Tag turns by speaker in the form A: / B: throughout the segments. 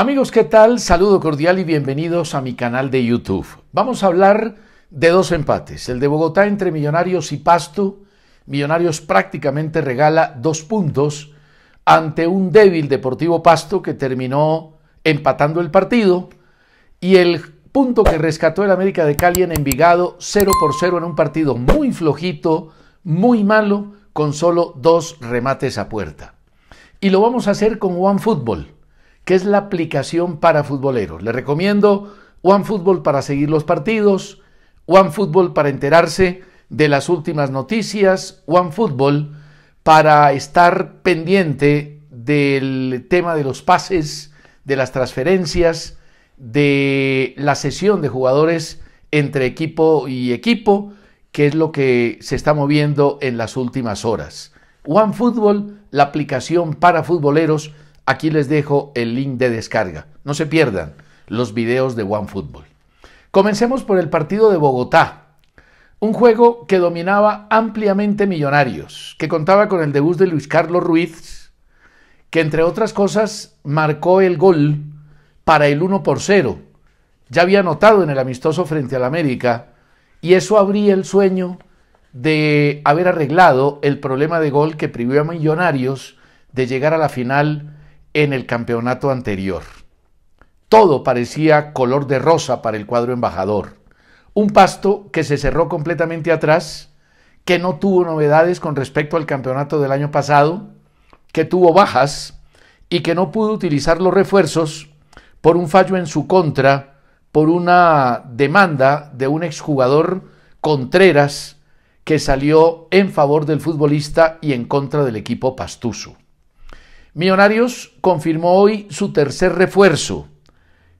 A: Amigos, ¿qué tal? Saludo cordial y bienvenidos a mi canal de YouTube. Vamos a hablar de dos empates, el de Bogotá entre Millonarios y Pasto. Millonarios prácticamente regala dos puntos ante un débil Deportivo Pasto que terminó empatando el partido y el punto que rescató el América de Cali en Envigado 0 por 0 en un partido muy flojito, muy malo, con solo dos remates a puerta. Y lo vamos a hacer con One Football que es la aplicación para futboleros. Les recomiendo OneFootball para seguir los partidos, OneFootball para enterarse de las últimas noticias, OneFootball para estar pendiente del tema de los pases, de las transferencias, de la sesión de jugadores entre equipo y equipo, que es lo que se está moviendo en las últimas horas. OneFootball, la aplicación para futboleros, Aquí les dejo el link de descarga. No se pierdan los videos de One OneFootball. Comencemos por el partido de Bogotá. Un juego que dominaba ampliamente Millonarios, que contaba con el debut de Luis Carlos Ruiz, que entre otras cosas marcó el gol para el 1 por 0. Ya había anotado en el amistoso frente al América y eso abría el sueño de haber arreglado el problema de gol que privó a Millonarios de llegar a la final en el campeonato anterior. Todo parecía color de rosa para el cuadro embajador. Un pasto que se cerró completamente atrás, que no tuvo novedades con respecto al campeonato del año pasado, que tuvo bajas y que no pudo utilizar los refuerzos por un fallo en su contra, por una demanda de un exjugador Contreras que salió en favor del futbolista y en contra del equipo pastuso. Millonarios confirmó hoy su tercer refuerzo.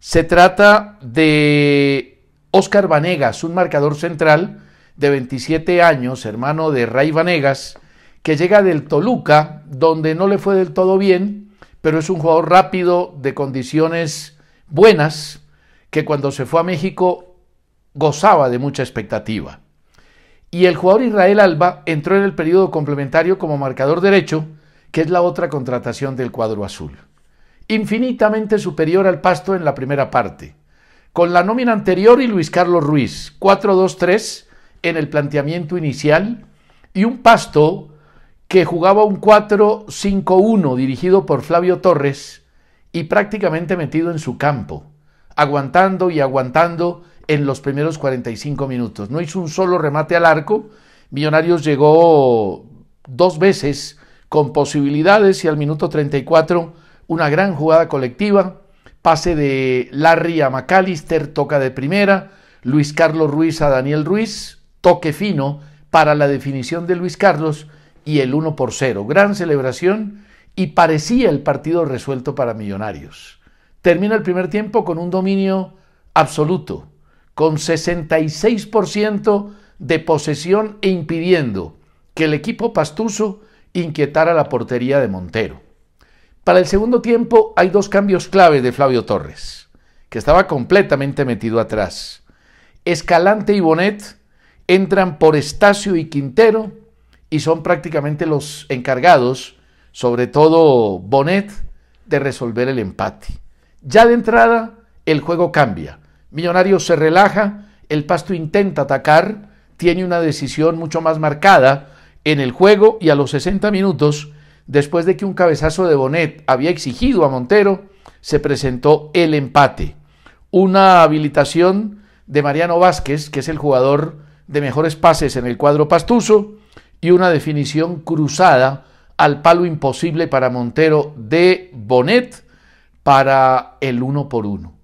A: Se trata de Óscar Vanegas, un marcador central de 27 años, hermano de Ray Vanegas, que llega del Toluca, donde no le fue del todo bien, pero es un jugador rápido, de condiciones buenas, que cuando se fue a México gozaba de mucha expectativa. Y el jugador Israel Alba entró en el periodo complementario como marcador derecho, que es la otra contratación del cuadro azul. Infinitamente superior al pasto en la primera parte. Con la nómina anterior y Luis Carlos Ruiz, 4-2-3 en el planteamiento inicial, y un pasto que jugaba un 4-5-1 dirigido por Flavio Torres y prácticamente metido en su campo, aguantando y aguantando en los primeros 45 minutos. No hizo un solo remate al arco, Millonarios llegó dos veces con posibilidades y al minuto 34 una gran jugada colectiva, pase de Larry a McAllister, toca de primera, Luis Carlos Ruiz a Daniel Ruiz, toque fino para la definición de Luis Carlos y el 1 por 0. Gran celebración y parecía el partido resuelto para Millonarios. Termina el primer tiempo con un dominio absoluto, con 66% de posesión e impidiendo que el equipo pastuso inquietar a la portería de Montero. Para el segundo tiempo hay dos cambios clave de Flavio Torres, que estaba completamente metido atrás. Escalante y Bonet entran por Estacio y Quintero y son prácticamente los encargados, sobre todo Bonet, de resolver el empate. Ya de entrada, el juego cambia. Millonarios se relaja, el Pasto intenta atacar, tiene una decisión mucho más marcada en el juego y a los 60 minutos, después de que un cabezazo de Bonet había exigido a Montero, se presentó el empate. Una habilitación de Mariano Vázquez, que es el jugador de mejores pases en el cuadro pastuso, y una definición cruzada al palo imposible para Montero de Bonet para el uno por uno.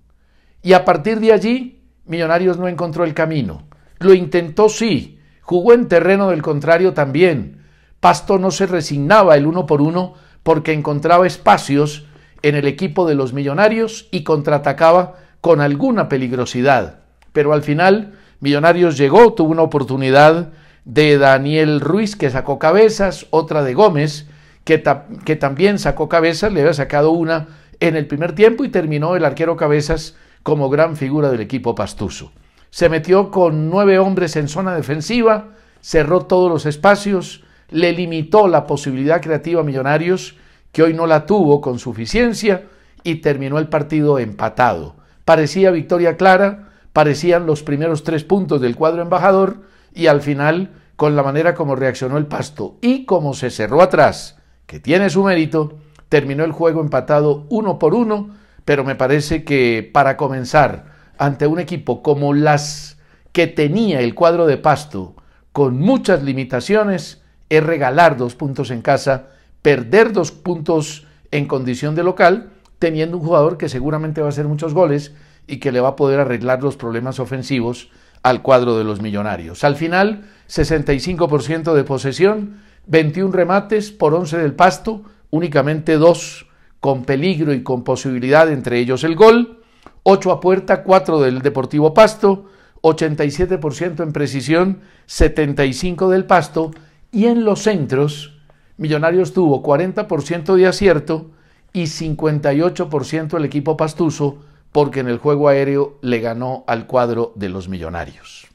A: Y a partir de allí, Millonarios no encontró el camino. Lo intentó sí, Jugó en terreno del contrario también. Pasto no se resignaba el uno por uno porque encontraba espacios en el equipo de los Millonarios y contraatacaba con alguna peligrosidad. Pero al final, Millonarios llegó, tuvo una oportunidad de Daniel Ruiz que sacó cabezas, otra de Gómez que, también sacó cabezas, le había sacado una en el primer tiempo y terminó el arquero cabezas como gran figura del equipo pastuso se metió con nueve hombres en zona defensiva, cerró todos los espacios, le limitó la posibilidad creativa a Millonarios, que hoy no la tuvo con suficiencia, y terminó el partido empatado. Parecía victoria clara, parecían los primeros tres puntos del cuadro embajador, y al final, con la manera como reaccionó el pasto y como se cerró atrás, que tiene su mérito, terminó el juego empatado uno por uno, pero me parece que para comenzar, ante un equipo como las que tenía el cuadro de pasto, con muchas limitaciones, es regalar dos puntos en casa, perder dos puntos en condición de local, teniendo un jugador que seguramente va a hacer muchos goles y que le va a poder arreglar los problemas ofensivos al cuadro de los millonarios. Al final, 65% de posesión, 21 remates por 11 del pasto, únicamente dos con peligro y con posibilidad, entre ellos el gol. 8 a puerta, 4 del Deportivo Pasto, 87% en precisión, 75% del Pasto. Y en los centros, Millonarios tuvo 40% de acierto y 58% el equipo pastuso, porque en el juego aéreo le ganó al cuadro de los Millonarios.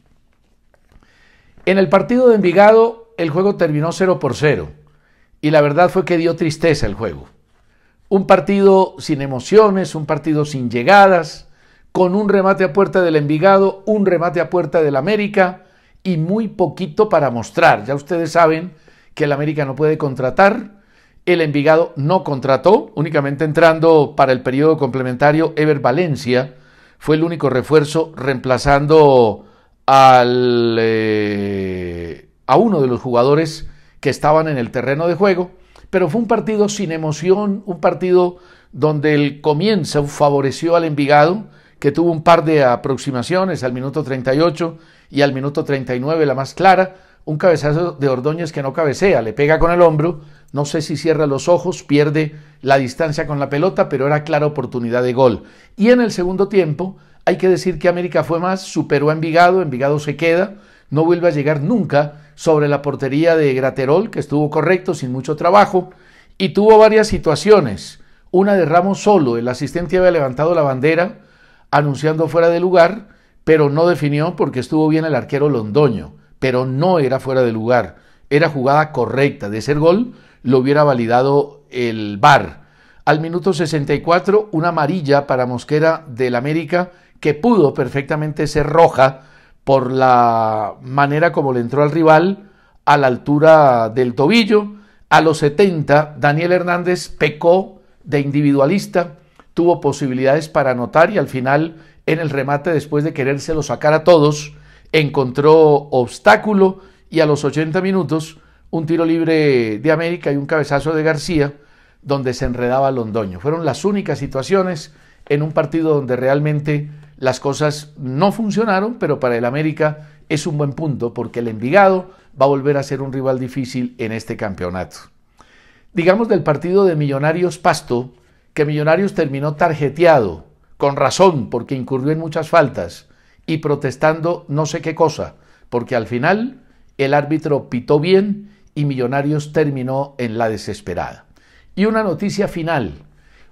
A: En el partido de Envigado, el juego terminó 0 por 0. Y la verdad fue que dio tristeza el juego. Un partido sin emociones, un partido sin llegadas, con un remate a puerta del Envigado, un remate a puerta del América y muy poquito para mostrar. Ya ustedes saben que el América no puede contratar, el Envigado no contrató, únicamente entrando para el periodo complementario Ever Valencia, fue el único refuerzo reemplazando al, eh, a uno de los jugadores que estaban en el terreno de juego. Pero fue un partido sin emoción, un partido donde el comienzo favoreció al Envigado, que tuvo un par de aproximaciones al minuto 38 y al minuto 39 la más clara, un cabezazo de Ordóñez que no cabecea, le pega con el hombro, no sé si cierra los ojos, pierde la distancia con la pelota, pero era clara oportunidad de gol. Y en el segundo tiempo, hay que decir que América fue más, superó a Envigado, Envigado se queda, no vuelve a llegar nunca sobre la portería de Graterol, que estuvo correcto, sin mucho trabajo, y tuvo varias situaciones. Una de Ramos solo, el asistente había levantado la bandera anunciando fuera de lugar, pero no definió porque estuvo bien el arquero londoño, pero no era fuera de lugar, era jugada correcta, de ser gol lo hubiera validado el VAR. Al minuto 64, una amarilla para Mosquera del América que pudo perfectamente ser roja, por la manera como le entró al rival a la altura del tobillo. A los 70, Daniel Hernández pecó de individualista, tuvo posibilidades para anotar y al final, en el remate, después de querérselo sacar a todos, encontró obstáculo y a los 80 minutos, un tiro libre de América y un cabezazo de García, donde se enredaba Londoño. Fueron las únicas situaciones en un partido donde realmente las cosas no funcionaron, pero para el América es un buen punto porque el Envigado va a volver a ser un rival difícil en este campeonato. Digamos del partido de Millonarios Pasto, que Millonarios terminó tarjeteado, con razón, porque incurrió en muchas faltas, y protestando no sé qué cosa, porque al final el árbitro pitó bien y Millonarios terminó en la desesperada. Y una noticia final.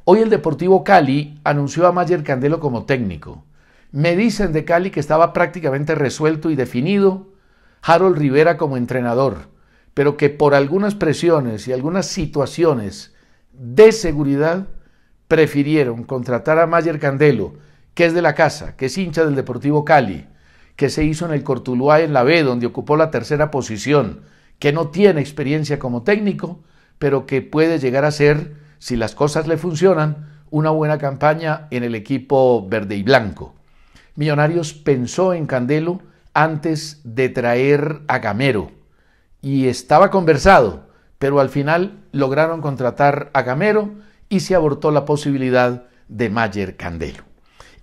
A: Hoy el Deportivo Cali anunció a Mayer Candelo como técnico. Me dicen de Cali que estaba prácticamente resuelto y definido Harold Rivera como entrenador, pero que por algunas presiones y algunas situaciones de seguridad prefirieron contratar a Mayer Candelo, que es de la casa, que es hincha del Deportivo Cali, que se hizo en el Cortuluá en la B, donde ocupó la tercera posición, que no tiene experiencia como técnico, pero que puede llegar a ser, si las cosas le funcionan, una buena campaña en el equipo verde y blanco. Millonarios pensó en Candelo antes de traer a Gamero y estaba conversado, pero al final lograron contratar a Gamero y se abortó la posibilidad de Mayer Candelo.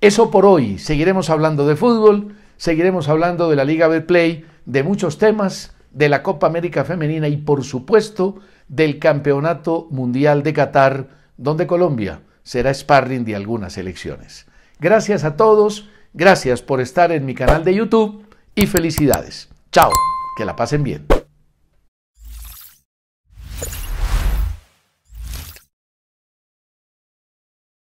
A: Eso por hoy, seguiremos hablando de fútbol, seguiremos hablando de la Liga Betplay, de muchos temas, de la Copa América Femenina y por supuesto del Campeonato Mundial de Qatar, donde Colombia será sparring de algunas elecciones. Gracias a todos Gracias por estar en mi canal de YouTube y felicidades. Chao, que la pasen bien.